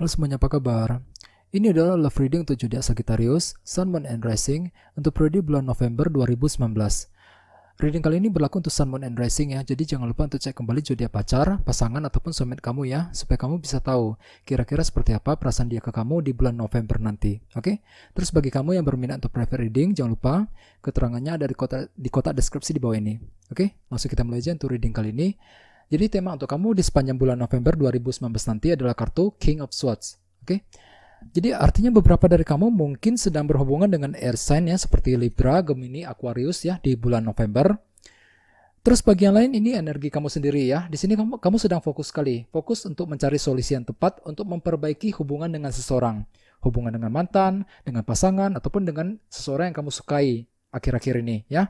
Halo semuanya, apa kabar? Ini adalah love reading untuk zodiak Sagittarius, Sun, Moon, and Rising untuk periode bulan November 2019. Reading kali ini berlaku untuk Sun, Moon, and Rising ya, jadi jangan lupa untuk cek kembali zodiak pacar, pasangan, ataupun soulmate kamu ya, supaya kamu bisa tahu kira-kira seperti apa perasaan dia ke kamu di bulan November nanti, oke? Okay? Terus bagi kamu yang berminat untuk private reading, jangan lupa keterangannya ada di kotak, di kota deskripsi di bawah ini, oke? Okay? Langsung kita mulai aja untuk reading kali ini. Jadi tema untuk kamu di sepanjang bulan November 2019 nanti adalah kartu King of Swords. Oke? Okay? Jadi artinya beberapa dari kamu mungkin sedang berhubungan dengan air sign ya seperti Libra, Gemini, Aquarius ya di bulan November. Terus bagian lain ini energi kamu sendiri ya. Di sini kamu kamu sedang fokus sekali, fokus untuk mencari solusi yang tepat untuk memperbaiki hubungan dengan seseorang, hubungan dengan mantan, dengan pasangan ataupun dengan seseorang yang kamu sukai akhir-akhir ini ya.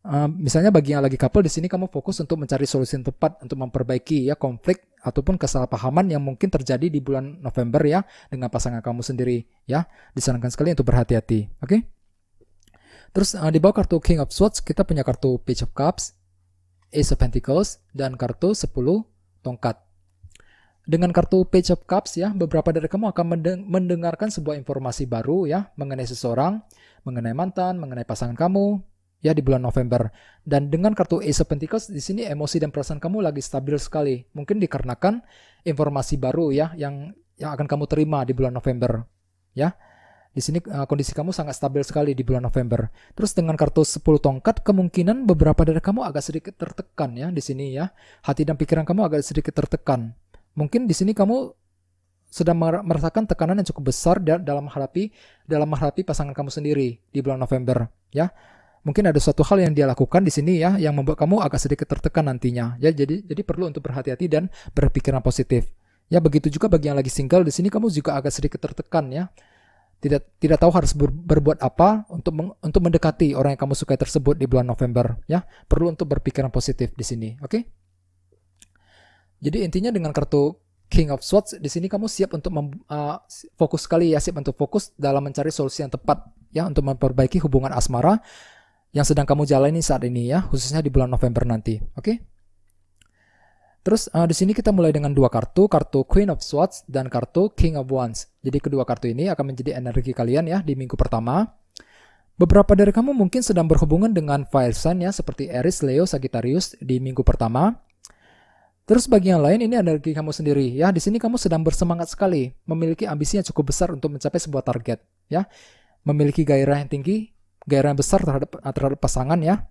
Uh, misalnya bagi yang lagi couple di sini kamu fokus untuk mencari solusi yang tepat untuk memperbaiki ya konflik ataupun kesalahpahaman yang mungkin terjadi di bulan November ya dengan pasangan kamu sendiri ya disarankan sekali untuk berhati-hati oke okay? terus uh, di bawah kartu King of Swords kita punya kartu Page of Cups Ace of Pentacles dan kartu 10 tongkat dengan kartu Page of Cups ya, beberapa dari kamu akan mendengarkan sebuah informasi baru ya mengenai seseorang, mengenai mantan, mengenai pasangan kamu, ya di bulan November. Dan dengan kartu Ace of Pentacles di sini emosi dan perasaan kamu lagi stabil sekali. Mungkin dikarenakan informasi baru ya yang yang akan kamu terima di bulan November. Ya. Di sini uh, kondisi kamu sangat stabil sekali di bulan November. Terus dengan kartu 10 tongkat kemungkinan beberapa dari kamu agak sedikit tertekan ya di sini ya. Hati dan pikiran kamu agak sedikit tertekan. Mungkin di sini kamu sedang merasakan tekanan yang cukup besar dalam menghadapi dalam menghadapi pasangan kamu sendiri di bulan November ya mungkin ada suatu hal yang dia lakukan di sini ya yang membuat kamu agak sedikit tertekan nantinya. Ya jadi jadi perlu untuk berhati-hati dan berpikiran positif. Ya begitu juga bagi yang lagi single di sini kamu juga agak sedikit tertekan ya. Tidak tidak tahu harus ber, berbuat apa untuk meng, untuk mendekati orang yang kamu suka tersebut di bulan November ya. Perlu untuk berpikiran positif di sini, oke? Okay? Jadi intinya dengan kartu King of Swords di sini kamu siap untuk mem, uh, fokus sekali ya siap untuk fokus dalam mencari solusi yang tepat ya untuk memperbaiki hubungan asmara yang sedang kamu jalani saat ini ya, khususnya di bulan November nanti. Oke? Okay? Terus uh, di sini kita mulai dengan dua kartu, kartu Queen of Swords dan kartu King of Wands. Jadi kedua kartu ini akan menjadi energi kalian ya di minggu pertama. Beberapa dari kamu mungkin sedang berhubungan dengan fire sign ya seperti Aries, Leo, Sagittarius di minggu pertama. Terus bagi yang lain ini energi kamu sendiri ya. Di sini kamu sedang bersemangat sekali, memiliki ambisi yang cukup besar untuk mencapai sebuah target ya. Memiliki gairah yang tinggi, gairah besar terhadap terhadap pasangan ya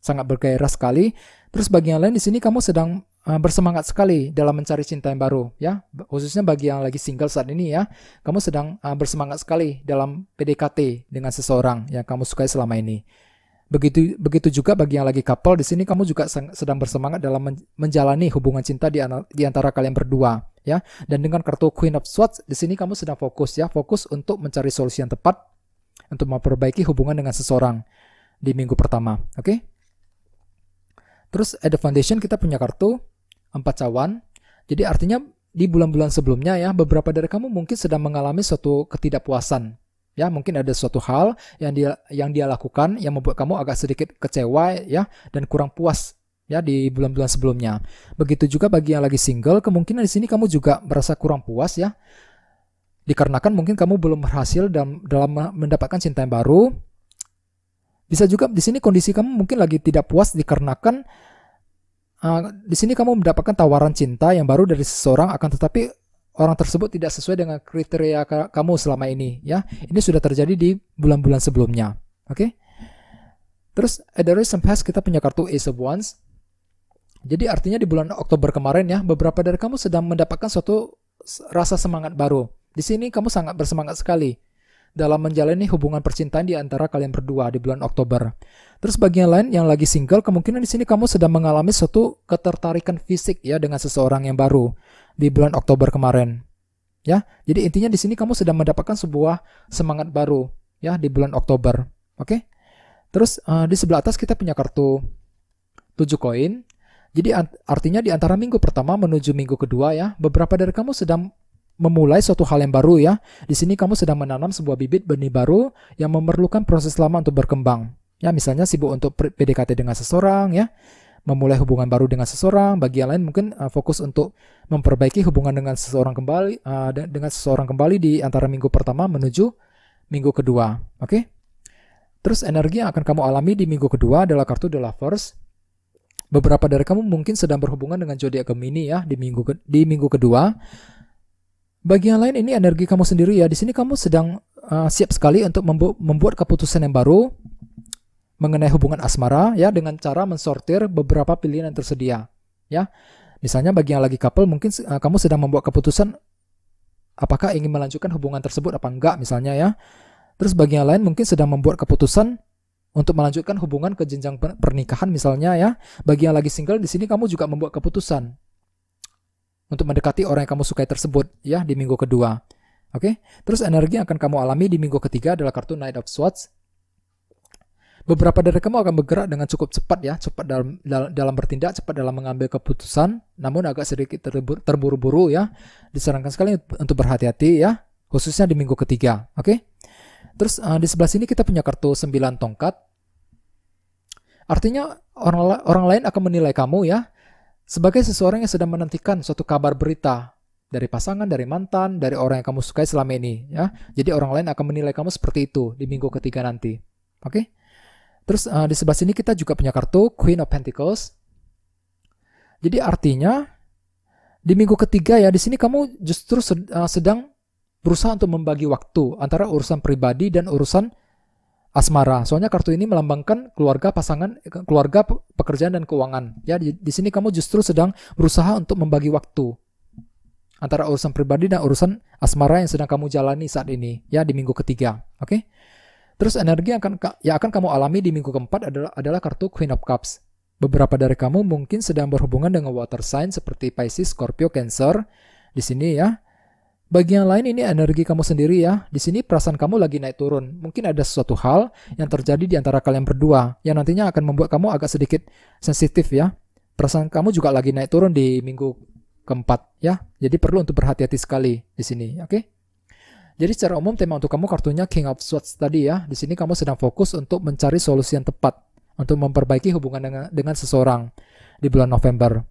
sangat bergairah sekali. Terus bagi yang lain di sini kamu sedang uh, bersemangat sekali dalam mencari cinta yang baru ya, khususnya bagi yang lagi single saat ini ya. Kamu sedang uh, bersemangat sekali dalam PDKT dengan seseorang yang kamu sukai selama ini. Begitu begitu juga bagi yang lagi couple di sini kamu juga sedang bersemangat dalam menjalani hubungan cinta di, di antara kalian berdua ya. Dan dengan kartu Queen of Swords di sini kamu sedang fokus ya, fokus untuk mencari solusi yang tepat untuk memperbaiki hubungan dengan seseorang di minggu pertama. Oke? Okay? Terus at the foundation kita punya kartu empat cawan. Jadi artinya di bulan-bulan sebelumnya ya beberapa dari kamu mungkin sedang mengalami suatu ketidakpuasan ya mungkin ada suatu hal yang dia yang dia lakukan yang membuat kamu agak sedikit kecewa ya dan kurang puas ya di bulan-bulan sebelumnya. Begitu juga bagi yang lagi single, kemungkinan di sini kamu juga merasa kurang puas ya Dikarenakan mungkin kamu belum berhasil dalam, dalam mendapatkan cinta yang baru. Bisa juga di sini kondisi kamu mungkin lagi tidak puas dikarenakan uh, di sini kamu mendapatkan tawaran cinta yang baru dari seseorang akan tetapi orang tersebut tidak sesuai dengan kriteria kamu selama ini ya. Ini sudah terjadi di bulan-bulan sebelumnya. Oke. Okay? Terus ada the recent past kita punya kartu Ace of Wands. Jadi artinya di bulan Oktober kemarin ya, beberapa dari kamu sedang mendapatkan suatu rasa semangat baru. Di sini kamu sangat bersemangat sekali dalam menjalani hubungan percintaan di antara kalian berdua di bulan Oktober. Terus bagian lain yang lagi single, kemungkinan di sini kamu sedang mengalami suatu ketertarikan fisik ya dengan seseorang yang baru di bulan Oktober kemarin. Ya, jadi intinya di sini kamu sedang mendapatkan sebuah semangat baru ya di bulan Oktober. Oke? Terus uh, di sebelah atas kita punya kartu 7 koin. Jadi artinya di antara minggu pertama menuju minggu kedua ya, beberapa dari kamu sedang memulai suatu hal yang baru ya. Di sini kamu sedang menanam sebuah bibit benih baru yang memerlukan proses lama untuk berkembang. Ya, misalnya sibuk untuk PDKT dengan seseorang ya, memulai hubungan baru dengan seseorang, bagi yang lain mungkin uh, fokus untuk memperbaiki hubungan dengan seseorang kembali uh, dengan seseorang kembali di antara minggu pertama menuju minggu kedua. Oke? Okay? Terus energi yang akan kamu alami di minggu kedua adalah kartu The Lovers. Beberapa dari kamu mungkin sedang berhubungan dengan zodiak Gemini ya di minggu di minggu kedua. Bagi yang lain ini energi kamu sendiri ya. Di sini kamu sedang uh, siap sekali untuk membu membuat keputusan yang baru mengenai hubungan asmara ya dengan cara mensortir beberapa pilihan yang tersedia ya. Misalnya bagi yang lagi couple mungkin uh, kamu sedang membuat keputusan apakah ingin melanjutkan hubungan tersebut apa enggak misalnya ya. Terus bagi yang lain mungkin sedang membuat keputusan untuk melanjutkan hubungan ke jenjang pernikahan misalnya ya. Bagi yang lagi single di sini kamu juga membuat keputusan untuk mendekati orang yang kamu sukai tersebut ya di minggu kedua. Oke. Okay? Terus energi yang akan kamu alami di minggu ketiga adalah kartu Knight of Swords. Beberapa dari kamu akan bergerak dengan cukup cepat ya, cepat dalam dalam, bertindak, cepat dalam mengambil keputusan, namun agak sedikit terburu-buru ya. Disarankan sekali untuk berhati-hati ya, khususnya di minggu ketiga. Oke. Okay? Terus uh, di sebelah sini kita punya kartu 9 tongkat. Artinya orang orang lain akan menilai kamu ya sebagai seseorang yang sedang menantikan suatu kabar berita dari pasangan, dari mantan, dari orang yang kamu sukai selama ini, ya. Jadi orang lain akan menilai kamu seperti itu di minggu ketiga nanti. Oke? Okay? Terus uh, di sebelah sini kita juga punya kartu Queen of Pentacles. Jadi artinya di minggu ketiga ya di sini kamu justru eh, sedang berusaha untuk membagi waktu antara urusan pribadi dan urusan asmara. Soalnya kartu ini melambangkan keluarga, pasangan, eh, keluarga, pekerjaan dan keuangan. Ya, di, di sini kamu justru sedang berusaha untuk membagi waktu antara urusan pribadi dan urusan asmara yang sedang kamu jalani saat ini, ya di minggu ketiga. Oke? Okay? Terus energi yang akan yang akan kamu alami di minggu keempat adalah adalah kartu Queen of Cups. Beberapa dari kamu mungkin sedang berhubungan dengan water sign seperti Pisces, Scorpio, Cancer di sini ya. Bagi yang lain ini energi kamu sendiri ya. Di sini perasaan kamu lagi naik turun. Mungkin ada sesuatu hal yang terjadi di antara kalian berdua yang nantinya akan membuat kamu agak sedikit sensitif ya. Perasaan kamu juga lagi naik turun di minggu keempat ya. Jadi perlu untuk berhati-hati sekali di sini, oke? Okay? Jadi secara umum tema untuk kamu kartunya King of Swords tadi ya. Di sini kamu sedang fokus untuk mencari solusi yang tepat untuk memperbaiki hubungan dengan, dengan seseorang di bulan November.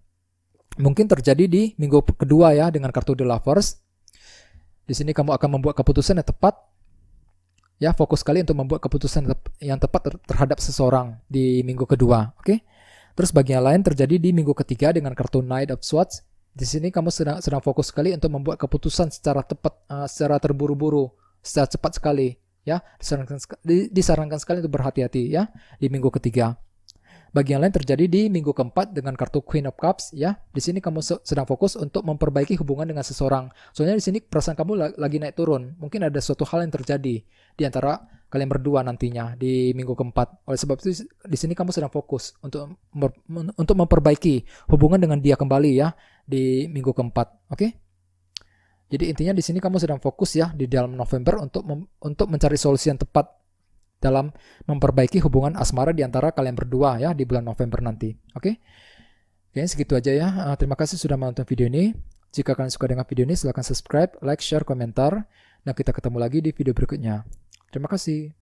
Mungkin terjadi di minggu kedua ya dengan kartu The Lovers di sini kamu akan membuat keputusan yang tepat. Ya, fokus sekali untuk membuat keputusan yang tepat terhadap seseorang di minggu kedua, oke? Okay? Terus bagian lain terjadi di minggu ketiga dengan kartu Knight of Swords. Di sini kamu sedang sedang fokus sekali untuk membuat keputusan secara tepat, uh, secara terburu-buru, secara cepat sekali, ya. Disarankan, disarankan sekali untuk berhati-hati, ya, di minggu ketiga. Bagian lain terjadi di minggu keempat dengan kartu Queen of Cups ya. Di sini kamu sedang fokus untuk memperbaiki hubungan dengan seseorang. Soalnya di sini perasaan kamu lagi naik turun. Mungkin ada suatu hal yang terjadi di antara kalian berdua nantinya di minggu keempat. Oleh sebab itu di sini kamu sedang fokus untuk untuk memperbaiki hubungan dengan dia kembali ya di minggu keempat. Oke? Okay? Jadi intinya di sini kamu sedang fokus ya di dalam November untuk untuk mencari solusi yang tepat dalam memperbaiki hubungan asmara di antara kalian berdua ya di bulan November nanti. Oke? Okay? Oke, segitu aja ya. Uh, terima kasih sudah menonton video ini. Jika kalian suka dengan video ini, silahkan subscribe, like, share, komentar. Nah, kita ketemu lagi di video berikutnya. Terima kasih.